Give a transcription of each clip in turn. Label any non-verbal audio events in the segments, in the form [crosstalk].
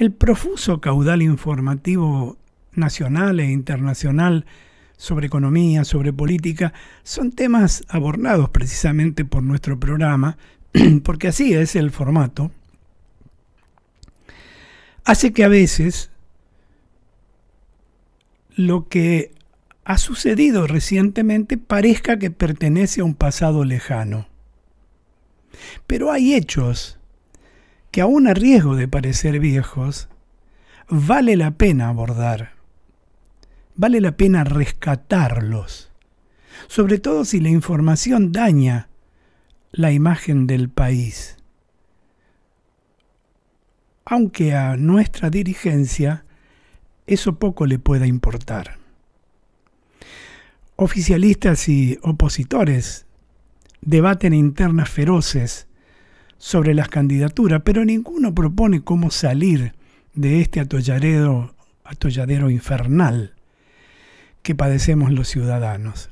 El profuso caudal informativo nacional e internacional sobre economía, sobre política, son temas abordados precisamente por nuestro programa, [clears throat] porque así es el formato, hace que a veces lo que ha sucedido recientemente parezca que pertenece a un pasado lejano. Pero hay hechos que aún a riesgo de parecer viejos, vale la pena abordar. Vale la pena rescatarlos, sobre todo si la información daña la imagen del país. Aunque a nuestra dirigencia eso poco le pueda importar. Oficialistas y opositores debaten internas feroces sobre las candidaturas, pero ninguno propone cómo salir de este atolladero, atolladero infernal que padecemos los ciudadanos.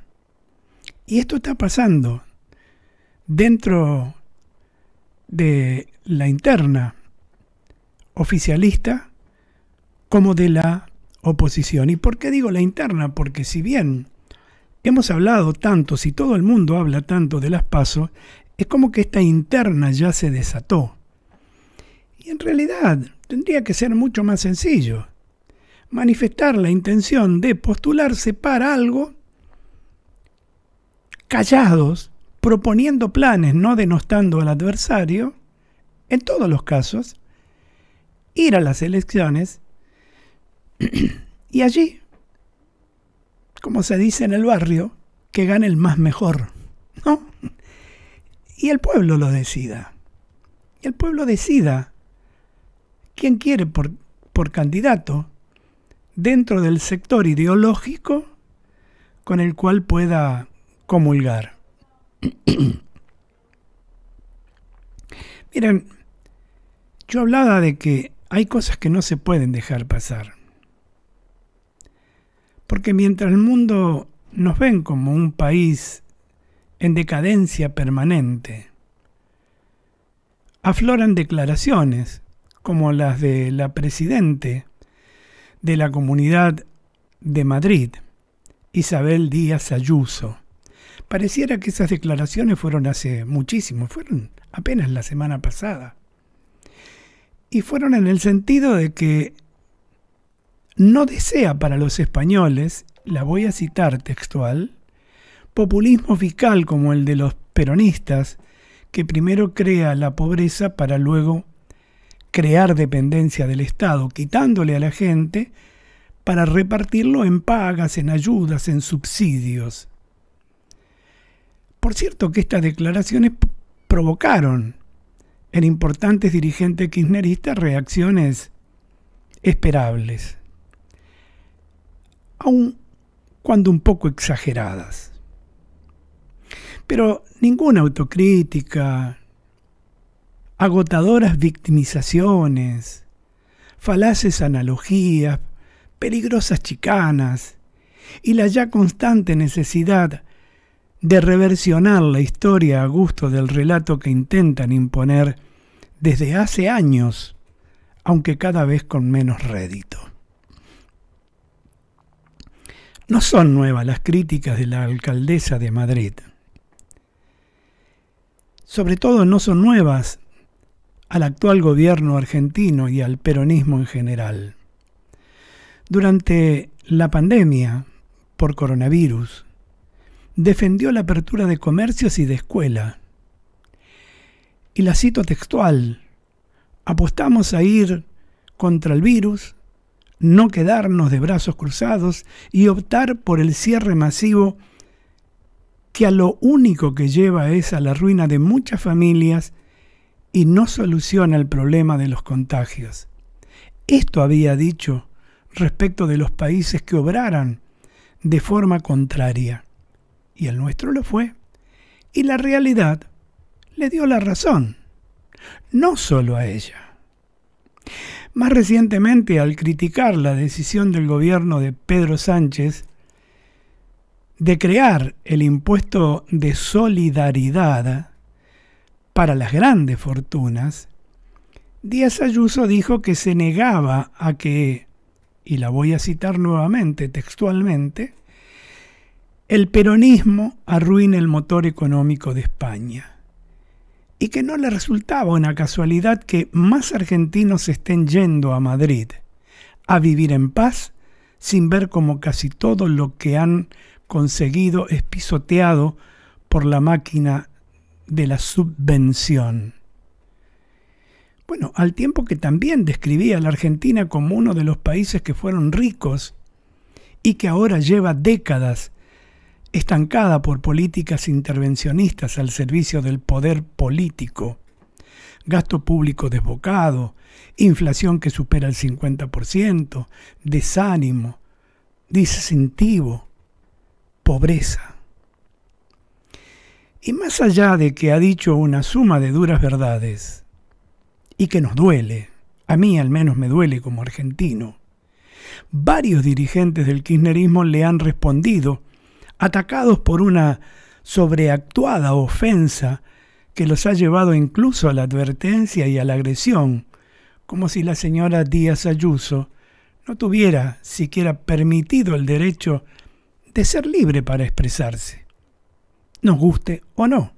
Y esto está pasando dentro de la interna oficialista como de la oposición. ¿Y por qué digo la interna? Porque si bien hemos hablado tanto, si todo el mundo habla tanto de las pasos, es como que esta interna ya se desató. Y en realidad tendría que ser mucho más sencillo. Manifestar la intención de postularse para algo callados, proponiendo planes, no denostando al adversario, en todos los casos, ir a las elecciones [clears throat] y allí, como se dice en el barrio, que gane el más mejor y el pueblo lo decida. Y el pueblo decida quién quiere por, por candidato dentro del sector ideológico con el cual pueda comulgar. [coughs] Miren, yo hablaba de que hay cosas que no se pueden dejar pasar. Porque mientras el mundo nos ven como un país en decadencia permanente. Afloran declaraciones, como las de la presidente de la Comunidad de Madrid, Isabel Díaz Ayuso. Pareciera que esas declaraciones fueron hace muchísimo, fueron apenas la semana pasada. Y fueron en el sentido de que no desea para los españoles, la voy a citar textual, populismo fiscal como el de los peronistas, que primero crea la pobreza para luego crear dependencia del Estado, quitándole a la gente para repartirlo en pagas, en ayudas, en subsidios. Por cierto que estas declaraciones provocaron en importantes dirigentes kirchneristas reacciones esperables, aun cuando un poco exageradas. Pero ninguna autocrítica, agotadoras victimizaciones, falaces analogías, peligrosas chicanas y la ya constante necesidad de reversionar la historia a gusto del relato que intentan imponer desde hace años, aunque cada vez con menos rédito. No son nuevas las críticas de la alcaldesa de Madrid sobre todo no son nuevas al actual gobierno argentino y al peronismo en general. Durante la pandemia por coronavirus, defendió la apertura de comercios y de escuela. Y la cito textual, apostamos a ir contra el virus, no quedarnos de brazos cruzados y optar por el cierre masivo que a lo único que lleva es a la ruina de muchas familias y no soluciona el problema de los contagios. Esto había dicho respecto de los países que obraran de forma contraria. Y el nuestro lo fue. Y la realidad le dio la razón. No solo a ella. Más recientemente, al criticar la decisión del gobierno de Pedro Sánchez de crear el impuesto de solidaridad para las grandes fortunas, Díaz Ayuso dijo que se negaba a que, y la voy a citar nuevamente textualmente, el peronismo arruine el motor económico de España y que no le resultaba una casualidad que más argentinos estén yendo a Madrid a vivir en paz sin ver como casi todo lo que han conseguido es pisoteado por la máquina de la subvención. Bueno, al tiempo que también describía a la Argentina como uno de los países que fueron ricos y que ahora lleva décadas estancada por políticas intervencionistas al servicio del poder político gasto público desbocado, inflación que supera el 50%, desánimo, disentivo, pobreza. Y más allá de que ha dicho una suma de duras verdades, y que nos duele, a mí al menos me duele como argentino, varios dirigentes del kirchnerismo le han respondido, atacados por una sobreactuada ofensa que los ha llevado incluso a la advertencia y a la agresión, como si la señora Díaz Ayuso no tuviera siquiera permitido el derecho de ser libre para expresarse, nos guste o no.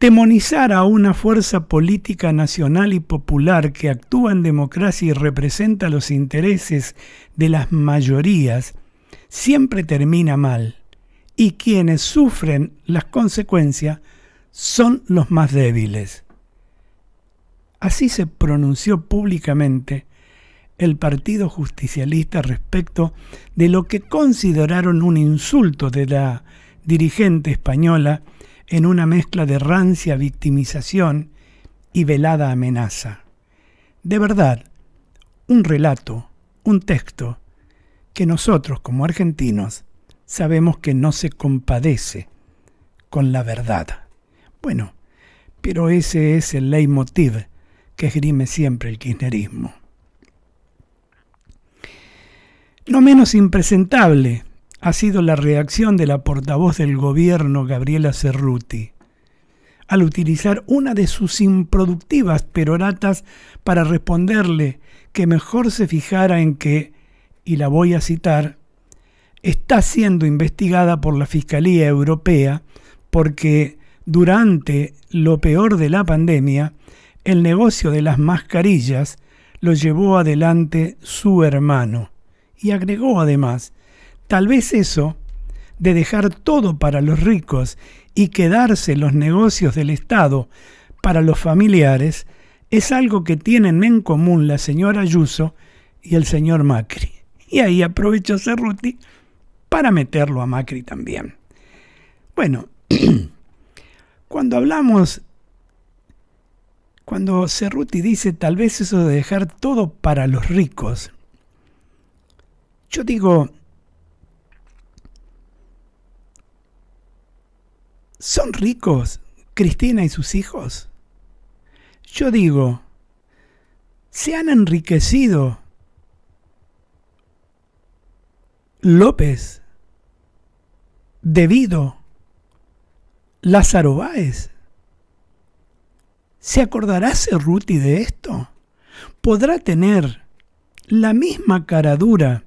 Demonizar a una fuerza política nacional y popular que actúa en democracia y representa los intereses de las mayorías siempre termina mal, y quienes sufren las consecuencias son los más débiles. Así se pronunció públicamente el Partido Justicialista respecto de lo que consideraron un insulto de la dirigente española en una mezcla de rancia victimización y velada amenaza. De verdad, un relato, un texto que nosotros como argentinos sabemos que no se compadece con la verdad. Bueno, pero ese es el leitmotiv que esgrime siempre el kirchnerismo. No menos impresentable ha sido la reacción de la portavoz del gobierno Gabriela Cerruti al utilizar una de sus improductivas peroratas para responderle que mejor se fijara en que, y la voy a citar, está siendo investigada por la Fiscalía Europea porque durante lo peor de la pandemia, el negocio de las mascarillas lo llevó adelante su hermano. Y agregó además, tal vez eso de dejar todo para los ricos y quedarse los negocios del Estado para los familiares es algo que tienen en común la señora Ayuso y el señor Macri. Y ahí aprovechó Cerruti para meterlo a Macri también. Bueno, [clears throat] cuando hablamos, cuando Cerruti dice tal vez eso de dejar todo para los ricos, yo digo, ¿son ricos Cristina y sus hijos? Yo digo, ¿se han enriquecido López, debido Lázaro Báez. ¿Se acordará Cerruti de esto? ¿Podrá tener la misma cara dura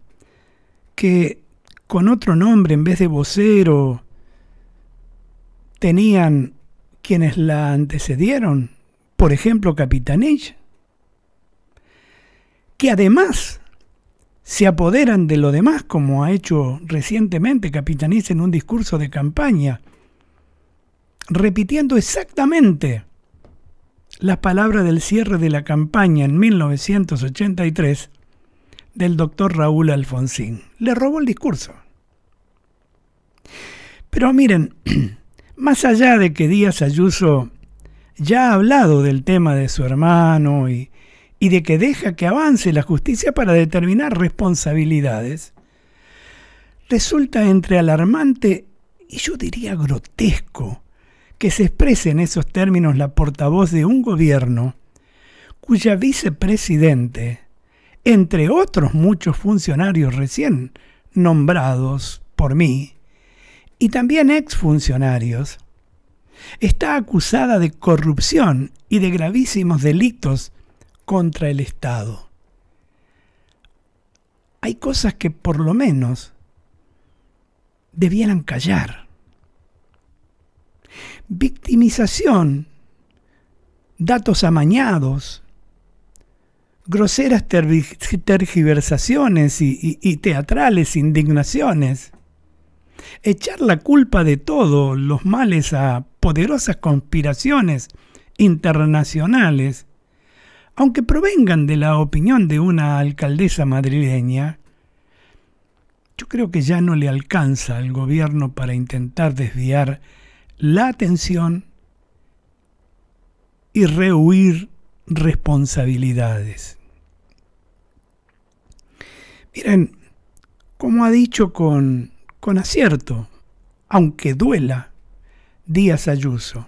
que con otro nombre en vez de vocero tenían quienes la antecedieron? Por ejemplo, Capitanich. Que además se apoderan de lo demás, como ha hecho recientemente Capitanich en un discurso de campaña, repitiendo exactamente las palabras del cierre de la campaña en 1983 del doctor Raúl Alfonsín. Le robó el discurso. Pero miren, [clears throat] más allá de que Díaz Ayuso ya ha hablado del tema de su hermano y, y de que deja que avance la justicia para determinar responsabilidades, resulta entre alarmante y yo diría grotesco que se exprese en esos términos la portavoz de un gobierno cuya vicepresidente, entre otros muchos funcionarios recién nombrados por mí, y también exfuncionarios, está acusada de corrupción y de gravísimos delitos contra el Estado. Hay cosas que por lo menos debieran callar. Victimización, datos amañados, groseras tergiversaciones y, teatrales indignaciones. Echar la culpa de todos los males a poderosas conspiraciones internacionales aunque provengan de la opinión de una alcaldesa madrileña, yo creo que ya no le alcanza al gobierno para intentar desviar la atención y rehuir responsabilidades. Miren, como ha dicho con, acierto, aunque duela, Díaz Ayuso,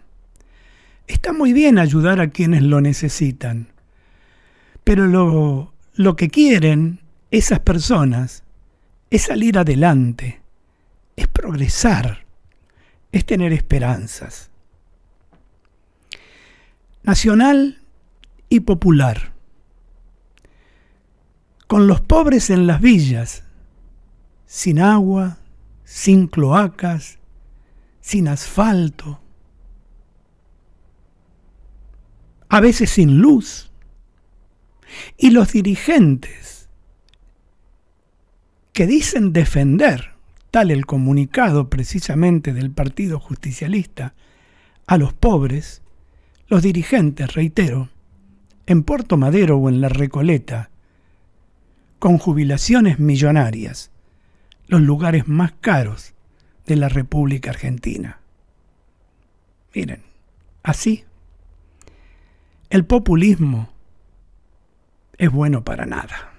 está muy bien ayudar a quienes lo necesitan, pero lo, lo que quieren esas personas es salir adelante, es progresar, es tener esperanzas. Nacional y popular. Con los pobres en las villas, sin agua, sin cloacas, sin asfalto, a veces sin luz y los dirigentes que dicen defender, tal el comunicado precisamente del Partido Justicialista, a los pobres, los dirigentes, reitero, en Puerto Madero o en La Recoleta, con jubilaciones millonarias, los lugares más caros de la República Argentina. Miren, así, el populismo es bueno para nada.